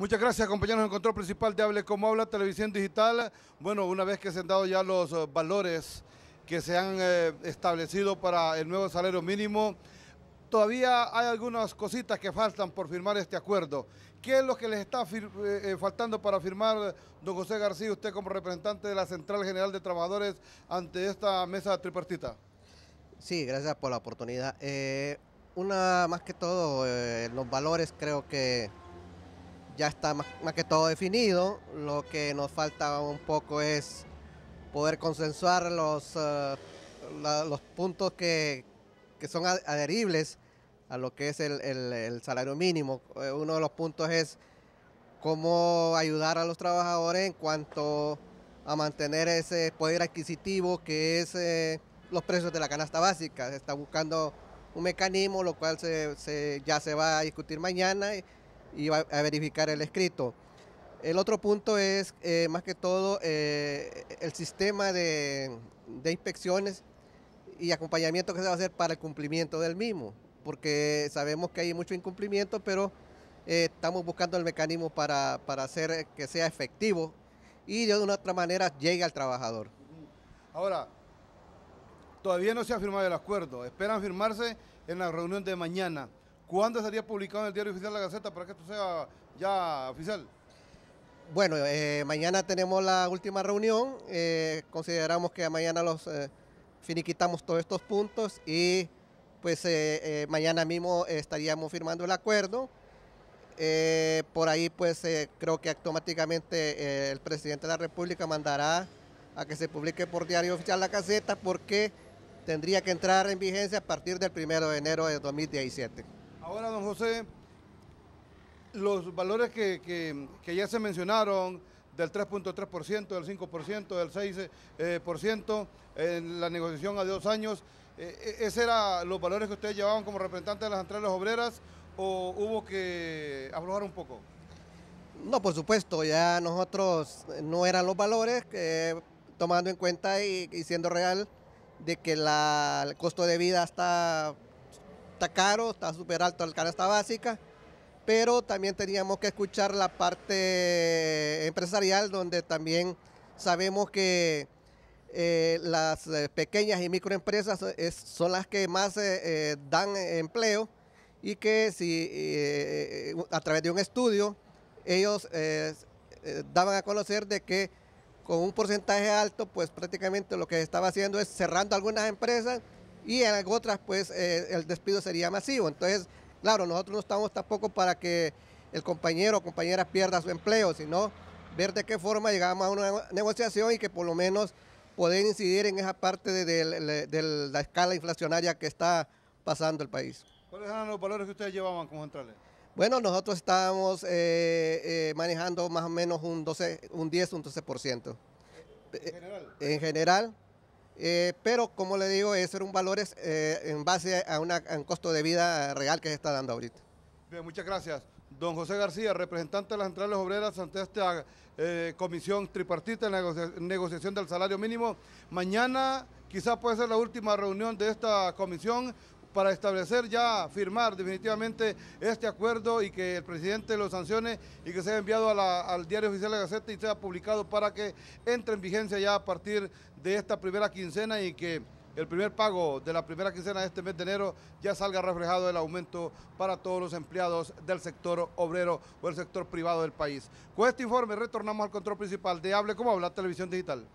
Muchas gracias, compañeros en control principal de Hable Como Habla, Televisión Digital. Bueno, una vez que se han dado ya los eh, valores que se han eh, establecido para el nuevo salario mínimo, todavía hay algunas cositas que faltan por firmar este acuerdo. ¿Qué es lo que les está eh, faltando para firmar, don José García, usted como representante de la Central General de Trabajadores ante esta mesa tripartita? Sí, gracias por la oportunidad. una, más que todo, los valores creo que ya está más, que todo definido. Lo que nos falta un poco es poder consensuar los, eh, los puntos que, son adheribles a lo que es el, salario mínimo. Eh, uno de los puntos es cómo ayudar a los trabajadores en cuanto a mantener ese poder adquisitivo que es eh, los precios de la canasta básica. Se está buscando un mecanismo, lo cual se, ya se va a discutir mañana y va a verificar el escrito. El otro punto es, eh, más que todo, eh, el sistema de, inspecciones y acompañamiento que se va a hacer para el cumplimiento del mismo, porque sabemos que hay mucho incumplimiento, pero eh, estamos buscando el mecanismo para, para, hacer que sea efectivo y de una otra manera llegue al trabajador. Ahora, todavía no se ha firmado el acuerdo, esperan firmarse en la reunión de mañana. ¿Cuándo sería publicado en el diario oficial la Gaceta para que esto sea ya oficial? Bueno, eh, mañana tenemos la última reunión. Eh, consideramos que mañana los eh, finiquitamos todos estos puntos y pues mañana mismo estaríamos firmando el acuerdo. por ahí pues creo que automáticamente el presidente de la República mandará a que se publique por diario oficial la caseta porque tendría que entrar en vigencia a partir del 1 de enero de 2017. Ahora, don José, los valores que, ya se mencionaron, del 3.3%, del 5%, del 6% eh, en la negociación a dos años. Eh, eh, ¿Esos eran los valores que ustedes llevaban como representantes de las centrales obreras o hubo que aflojar un poco? No, por supuesto, ya nosotros no eran los valores, tomando en cuenta y, siendo real de que el costo de vida está está caro, está súper alto la está básica, pero también teníamos que escuchar la parte empresarial donde también sabemos que eh, las eh, pequeñas y microempresas eh, son las que más dan empleo y que si a través de un estudio ellos daban a conocer de que con un porcentaje alto, pues prácticamente lo que estaba haciendo es cerrando algunas empresas y en otras pues eh, el despido sería masivo. Entonces, claro, nosotros no estamos tampoco para que el compañero o compañera pierda su empleo, sino ver de qué forma llegamos a una negociación y que por lo menos poder incidir en esa parte de, la escala inflacionaria que está pasando el país. ¿Cuáles eran los valores que ustedes llevaban como centrales? Bueno, nosotros estábamos eh, eh, manejando más o menos un, 12, un 10, un 12%. ¿En general? En general eh, pero como le digo, es ser un valor eh, en base a, un costo de vida real que se está dando ahorita. muchas gracias. Don José García, representante de las centrales obreras ante esta eh, comisión tripartita en la negociación del salario mínimo. Mañana quizá puede ser la última reunión de esta comisión para establecer ya, firmar definitivamente este acuerdo y que el presidente lo sancione y que sea enviado al diario oficial de la Gaceta y sea publicado para que entre en vigencia ya a partir de esta primera quincena y que el primer pago de la primera quincena de este mes de enero ya salga reflejado el aumento para todos los empleados del sector obrero o el sector privado del país. Con este informe retornamos al control principal de Hable como habla Televisión Digital.